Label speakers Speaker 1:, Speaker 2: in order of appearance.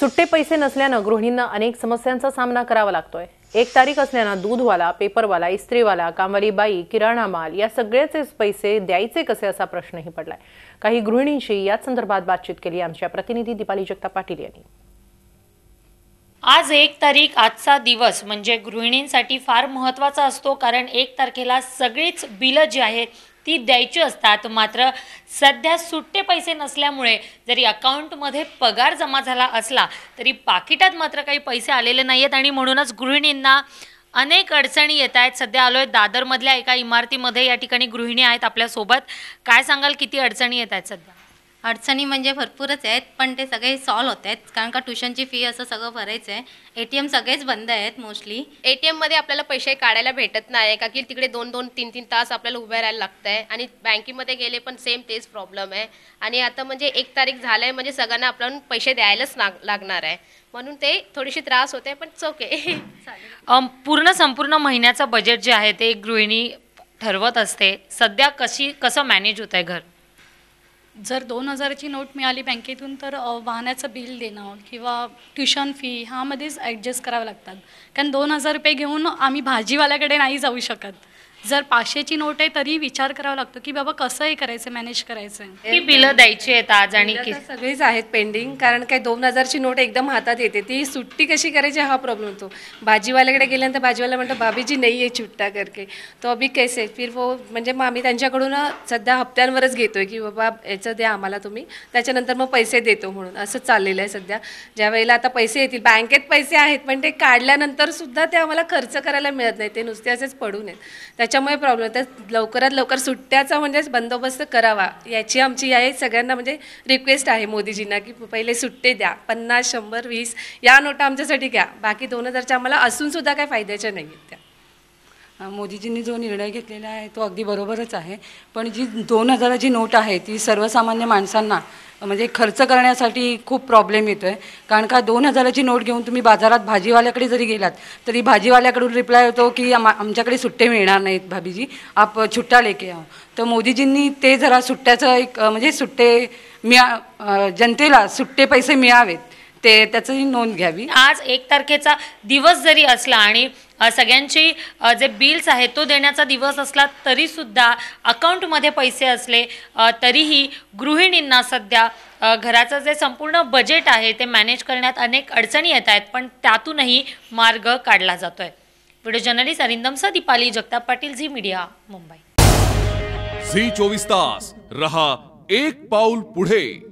Speaker 1: सुट्टे पैसे नसल्यानं गृहिणींना अनेक समस्यांचा सामना करावा लागतोय एक तारीख असल्यानं दूधवाला पेपरवाला इस्त्रीवाला कामवाली बाई किराणा माल या सगळ्याचे पैसे द्यायचे कसे असा प्रश्नही पडलाय काही गृहिणींशी याच संदर्भात बातचीत केली आमच्या प्रतिनिधी दीपाली जगताप पाटील यांनी
Speaker 2: आज एक तारीख आजचा दिवस म्हणजे गृहिणींसाठी फार महत्त्वाचा असतो कारण एक तारखेला सगळीच बिलं जी आहेत ती द्यायची असतात मात्र सध्या सुट्टे पैसे नसल्यामुळे जरी अकाउंटमध्ये पगार जमा झाला असला तरी पाकिटात मात्र काही पैसे आलेले नाही आहेत आणि म्हणूनच गृहिणींना अनेक अडचणी येत आहेत सध्या आलो आहे दादरमधल्या एका इमारतीमध्ये या ठिकाणी गृहिणी आहेत आपल्यासोबत काय सांगाल किती अडचणी येत आहेत सध्या अडचणी म्हणजे भरपूरच आहेत पण ते सगळे सॉल्व्ह होत आहेत कारण का ट्युशनची फी असं सगळं भरायचं आहे ए टी एम सगळेच बंद आहेत मोस्टली ए टी एममध्ये आपल्याला पैसे काढायला भेटत नाही का की तिकडे दोन दोन तीन तीन तास आपल्याला उभे राहायला लागतं आहे आणि बँकेमध्ये गेले पण सेम तेच प्रॉब्लेम आहे आणि आता म्हणजे एक तारीख झालं आहे म्हणजे सगळ्यांना आपण पैसे द्यायलाच लागणार आहे म्हणून ते थोडीशी त्रास होते पण चोके पूर्ण संपूर्ण महिन्याचं बजेट जे आहे ते गृहिणी ठरवत असते सध्या कशी कसं मॅनेज होत आहे घर
Speaker 3: जर दोन हजारची नोट मिळाली बँकेतून तर वाहनाचं बिल देणं किंवा ट्युशन फी ह्यामध्येच ॲडजस्ट करावं लागतात कारण दोन हजार रुपये घेऊन आम्ही भाजीवाल्याकडे नाही जाऊ शकत जर पाचशेची नोट आहे तरी विचार करावा लागतो की बाबा कसं हे करायचं मॅनेज करायचं बिल बिलं द्यायची आहेत आज आणि
Speaker 1: सगळीच आहेत पेंडिंग कारण काय दोन हजारची नोट एकदम हातात येते ती सुट्टी कशी करायची हा प्रॉब्लेम होतो भाजीवाल्याकडे गेल्यानंतर भाजीवाला म्हणतो भाभी जी नाही आहे चुट्टा करके तो अभी कैसे फिर वो म्हणजे मग आम्ही त्यांच्याकडून सध्या हप्त्यांवरच घेतोय की बाबा याचं द्या आम्हाला तुम्ही त्याच्यानंतर मग पैसे देतो म्हणून असं चाललेलं आहे सध्या ज्या वेळेला आता पैसे येतील बँकेत पैसे आहेत पण ते काढल्यानंतर सुद्धा ते आम्हाला खर्च करायला मिळत नाही ते नुसते असेच पडून आहेत त्याच्यामुळे प्रॉब्लेम तर लवकरात लवकर सुट्ट्याचा म्हणजेच बंदोबस्त करावा याची आमची आहे सगळ्यांना म्हणजे रिक्वेस्ट आहे मोदीजींना की पहिले सुट्टे द्या पन्नास शंभर वीस या नोटा आमच्यासाठी घ्या बाकी दोन हजारच्या आम्हाला असूनसुद्धा काय फायद्याच्या नाही आहेत त्या
Speaker 3: मोदीजींनी जो निर्णय घेतलेला आहे तो अगदी बरोबरच आहे पण जी दोन हजाराची नोट आहे ती सर्वसामान्य माणसांना म्हणजे खर्च करण्यासाठी खूप प्रॉब्लेम येतो आहे कारण का दोन हजाराची नोट घेऊन तुम्ही बाजारात भाजीवाल्याकडे जरी गेलात तरी भाजीवाल्याकडून रिप्लाय होतो की आमच्याकडे सुट्टे मिळणार नाहीत भाभीजी आप छुट्टा लेके आहो तर मोदीजींनी ते जरा सुट्ट्याचं एक म्हणजे सुट्टे मिळा जनतेला सुट्टे पैसे मिळावेत ते त्याचंही नोंद घ्यावी
Speaker 2: आज एक तारखेचा दिवस जरी असला आणि सगळ्यांची जे बिल्स आहे तो देण्याचा दिवस असला तरीसुद्धा अकाउंटमध्ये पैसे असले तरीही गृहिणींना सध्या घराचं जे संपूर्ण बजेट आहे ते मॅनेज करण्यात अनेक अडचणी येत आहेत पण त्यातूनही मार्ग काढला जातो आहे व्हिडिओ जर्नलिस्ट अरिंदमसा दीपाली जगताप पाटील झी मीडिया मुंबई झी चोवीस तास रहा एक पाऊल पुढे